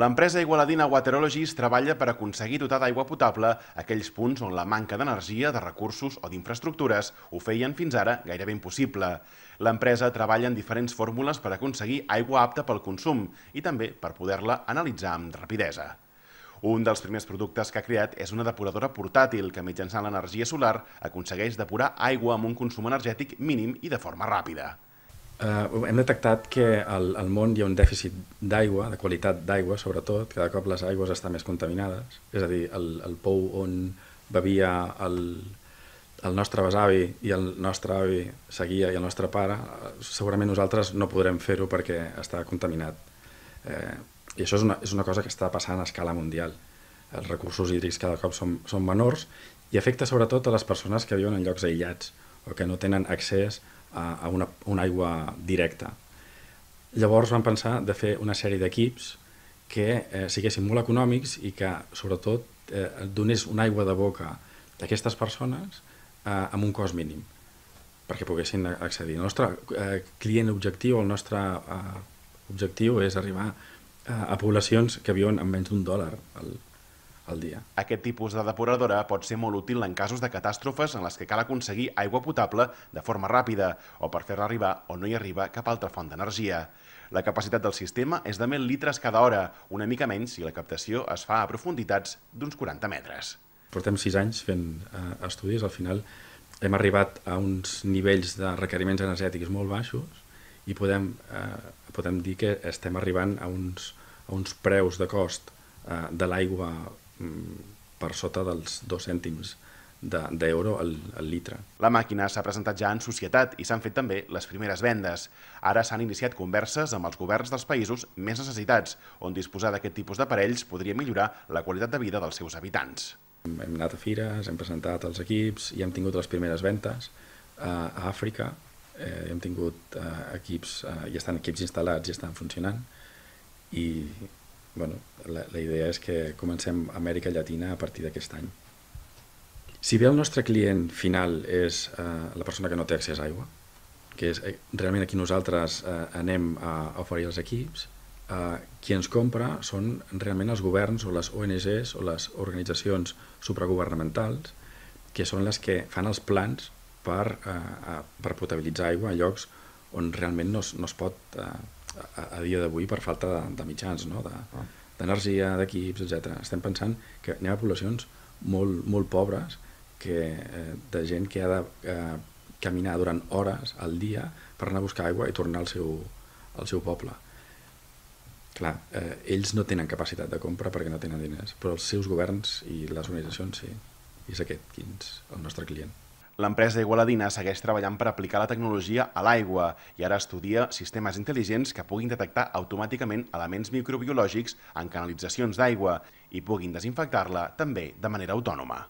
L'empresa igualadina Waterologies treballa per aconseguir dotar d'aigua potable aquells punts on la manca d'energia, de recursos o d'infraestructures ho feien fins ara gairebé impossible. L'empresa treballa en diferents fórmules per aconseguir aigua apta pel consum i també per poder-la analitzar amb rapidesa. Un dels primers productes que ha creat és una depuradora portàtil que mitjançant l'energia solar aconsegueix depurar aigua amb un consum energètic mínim i de forma ràpida. Uh, hem detectat que al, al món hi ha un dèficit d'aigua, de qualitat d'aigua sobretot, cada cop les aigües estan més contaminades, és a dir, el, el pou on bevia el, el nostre besavi i el nostre avi seguia i el nostre pare, eh, segurament nosaltres no podrem fer-ho perquè està contaminat. Eh, I això és una, és una cosa que està passant a escala mundial. Els recursos hídrics cada cop són, són menors i afecta sobretot a les persones que viuen en llocs aïllats o que no tenen accés a a, a una, una aigua directa. Llavors van pensar de fer una sèrie d'equips que eh, siguessin molt econòmics i que, sobretot, eh, donés una aigua de boca d'aquestes persones eh, amb un cost mínim perquè poguessin accedir. El nostre eh, client objectiu, el nostre eh, objectiu és arribar eh, a poblacions que viuen amb menys d'un dòlar al, al dia. Aquest tipus de depuradora pot ser molt útil en casos de catàstrofes en les que cal aconseguir aigua potable de forma ràpida o per fer-la arribar on no hi arriba cap altra font d'energia. La capacitat del sistema és de 1.000 litres cada hora, una mica menys si la captació es fa a profunditats d'uns 40 metres. Portem 6 anys fent eh, estudis, al final hem arribat a uns nivells de requeriments energètics molt baixos i podem, eh, podem dir que estem arribant a uns, a uns preus de cost eh, de l'aigua Mm, per sota dels dos cèntims d'euro de, al, al litre. La màquina s'ha presentat ja en societat i s'han fet també les primeres vendes. Ara s'han iniciat converses amb els governs dels països més necessitats, on disposar d'aquest tipus d'aparells podria millorar la qualitat de vida dels seus habitants. Hem anat a fires, hem presentat els equips i hem tingut les primeres ventes a Àfrica. Eh, hem tingut eh, equips, eh, ja estan equips instal·lats i ja estan funcionant i bueno, la, la idea és que comencem Amèrica Llatina a partir d'aquest any. Si bé el nostre client final és eh, la persona que no té accés a aigua, que és eh, realment aquí nosaltres eh, anem a, oferir els equips, eh, qui ens compra són realment els governs o les ONGs o les organitzacions supragovernamentals que són les que fan els plans per, eh, per potabilitzar aigua a llocs on realment no es, no es pot eh, a, a dia d'avui per falta de, de mitjans, no? Ah. d'energia, de, d'equips, etc. Estem pensant que hi ha poblacions molt, molt pobres que, eh, de gent que ha de eh, caminar durant hores al dia per anar a buscar aigua i tornar al seu, al seu poble. Clar, eh, ells no tenen capacitat de compra perquè no tenen diners, però els seus governs i les organitzacions sí. I és aquest, quins, el nostre client. L'empresa igualadina segueix treballant per aplicar la tecnologia a l'aigua i ara estudia sistemes intel·ligents que puguin detectar automàticament elements microbiològics en canalitzacions d'aigua i puguin desinfectar-la també de manera autònoma.